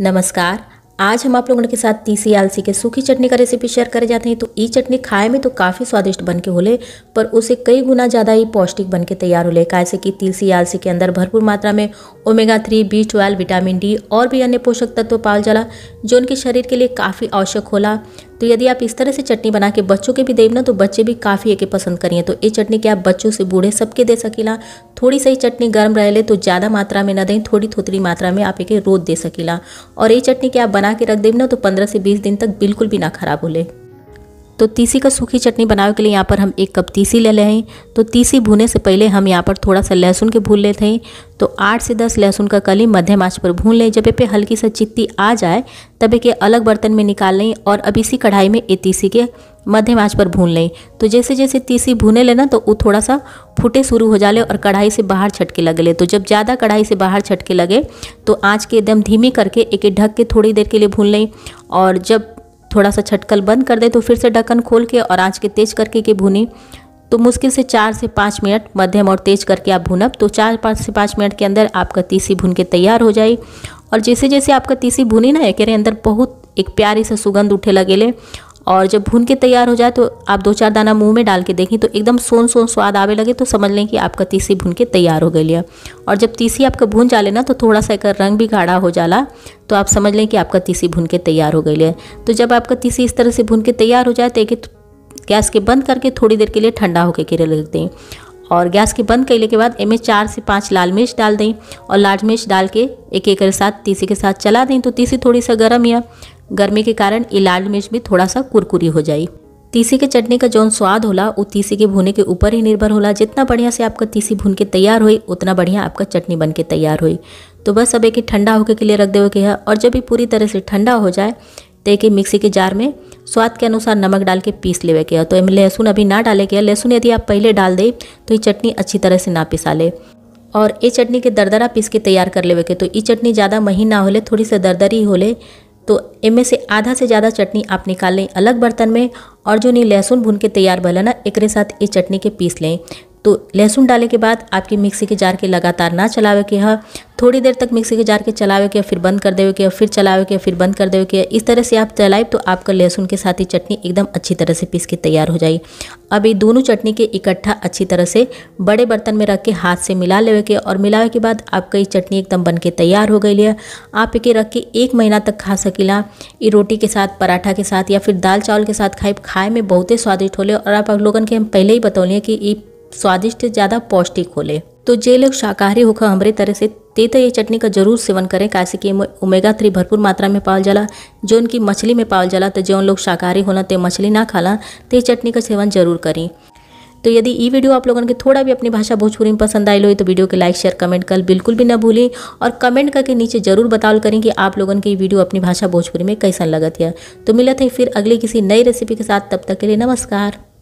नमस्कार आज हम आप लोगों के साथ तीसी आलसी के सूखी चटनी का रेसिपी शेयर करे जाते हैं तो ये चटनी खाए में तो काफ़ी स्वादिष्ट बन के होले पर उसे कई गुना ज़्यादा ही पौष्टिक बन के तैयार होले काहे से कि तीसी आलसी के अंदर भरपूर मात्रा में omega three B twelve vitamin D और भी अन्य पोषक तत्व पाल जाला जो उनके शरीर के लिए काफ़ी आवश्यक होला तो यदि आप इस तरह से चटनी बना के बच्चों के भी देव ना तो बच्चे भी काफ़ी एक पसंद करिए तो ये चटनी के आप बच्चों से बूढ़े सबके दे सकेला थोड़ी सही चटनी गर्म रह ले तो ज़्यादा मात्रा में ना दें थोड़ी थोड़ी मात्रा में आप एक रोज दे सकेला और ये चटनी के आप बना के रख देव ना तो पंद्रह से बीस दिन तक बिल्कुल भी ना खराब हो तो तीसी का सूखी चटनी बनाने के लिए यहाँ पर हम एक कप तीसी ले लें तो तीसी भुने से पहले हम यहाँ पर थोड़ा सा लहसुन के भून लेते हैं तो आठ से दस लहसुन का कली मध्यम आँच पर भून लें जब पे हल्की सा चित्ती आ जाए तब एक अलग बर्तन में निकाल लें और अब इसी कढ़ाई में ये तीसी के मध्यम आँच पर भून लें तो जैसे जैसे तीसी भूने लेना तो वो थोड़ा सा फूटे शुरू हो जाले और कढ़ाई से बाहर छटके लगे ले तो जब ज़्यादा कढ़ाई से बाहर छटके लगे तो आँच के एकदम धीमी करके एक ढक के थोड़ी देर के लिए भून लें और जब थोड़ा सा छटकल बंद कर दें तो फिर से ढक्कन खोल के और आँच के तेज करके के भुने तो मुश्किल से चार से पाँच मिनट मध्यम और तेज करके आप भुनब तो चार पाँच से पाँच मिनट के अंदर आपका तीसी भुन के तैयार हो जाए और जैसे जैसे आपका तीसी भुनी ना एक अंदर बहुत एक प्यारी सा सुगंध उठे लगेले और जब भून के तैयार हो जाए तो आप दो चार दाना मुंह में डाल के देखें तो एकदम सोन सोन स्वाद आवे लगे तो समझ लें कि आपका तीसी भून के तैयार हो गई है और जब तीसी आपका भून जाले ना तो थोड़ा सा एक रंग भी गाढ़ा हो जाला तो आप समझ लें कि आपका तीसी भून के तैयार हो गई है तो जब आपका तीसी इस तरह से भून के तैयार हो जाए तो एक गैस के बंद करके थोड़ी देर के लिए ठंडा होकर के रख दें और गैस के बंद करने के बाद इनमें चार से पाँच लाल मिर्च डाल दें और लाल मिर्च डाल के एक एक के साथ तीसी के साथ चला दें तो तीसी थोड़ी सा गर्म या गर्मी के कारण ये लाल मिर्च भी थोड़ा सा कुरकुरी हो जाए तीसी के चटनी का जौन स्वाद होला वो तीसी के भुने के ऊपर ही निर्भर होला जितना बढ़िया से आपका तीसी भून के तैयार हुई उतना बढ़िया आपका चटनी बन के तैयार हुई तो बस अब एक ठंडा होके के लिए रख देवे के है और जब भी पूरी तरह से ठंडा हो जाए तो एक मिक्सी के जार में स्वाद के अनुसार नमक डाल के पीस लेवे के है तो लहसुन अभी ना डाले के लहसुन यदि आप पहले डाल दें तो ये चटनी अच्छी तरह से ना पिसा ले और ये चटनी के दरदरा पीस के तैयार कर लेवे के तो ये चटनी ज़्यादा महीन ना होले थोड़ी सी दरदरी होले तो इनमें से आधा से ज़्यादा चटनी आप निकाल लें अलग बर्तन में और जो नहीं लहसुन भून के तैयार भला ना एक साथ इस चटनी के पीस लें तो लहसुन डाले के बाद आपकी मिक्सी के जार के लगातार ना चलावे के है थोड़ी देर तक मिक्सी के जार के चलावे के फिर बंद कर देवे के फिर चलावे के फिर बंद कर देवे के इस तरह से आप चलाए तो आपका लहसुन के साथ ही चटनी एकदम अच्छी तरह से पीस के तैयार हो जाएगी अब ये दोनों चटनी के इकट्ठा अच्छी तरह से बड़े बर्तन में रख के हाथ से मिला लेवे के और मिलावे के बाद आपका ये चटनी एकदम बन के तैयार हो गई है आप एक रख के एक महीना तक खा सकेला ये रोटी के साथ पराठा के साथ या फिर दाल चावल के साथ खाए खाए में बहुत ही स्वादिष्ट हो और आप लोगों के हम पहले ही बतौलिए कि ये स्वादिष्ट ज़्यादा पौष्टिक हो ले तो जे लोग शाकाहारी होकर हमरे तरह से ते तो ये चटनी का जरूर सेवन करें कैसे कि ओमेगा थ्री भरपूर मात्रा में पावल जाला जो उनकी मछली में पावल जाला तो जो उन लोग शाकाहारी होना तो मछली ना खाला तो ये चटनी का सेवन जरूर करें तो यदि ये वीडियो आप लोगों के थोड़ा भी अपनी भाषा भोजपुरी में पसंद आई हो तो वीडियो के लाइक शेयर कमेंट कर बिल्कुल भी ना भूलें और कमेंट करके नीचे जरूर बताओ करें कि आप लोगों की वीडियो अपनी भाषा भोजपुरी में कैसा लगत है तो मिलते हैं फिर अगले किसी नई रेसिपी के साथ तब तक के लिए नमस्कार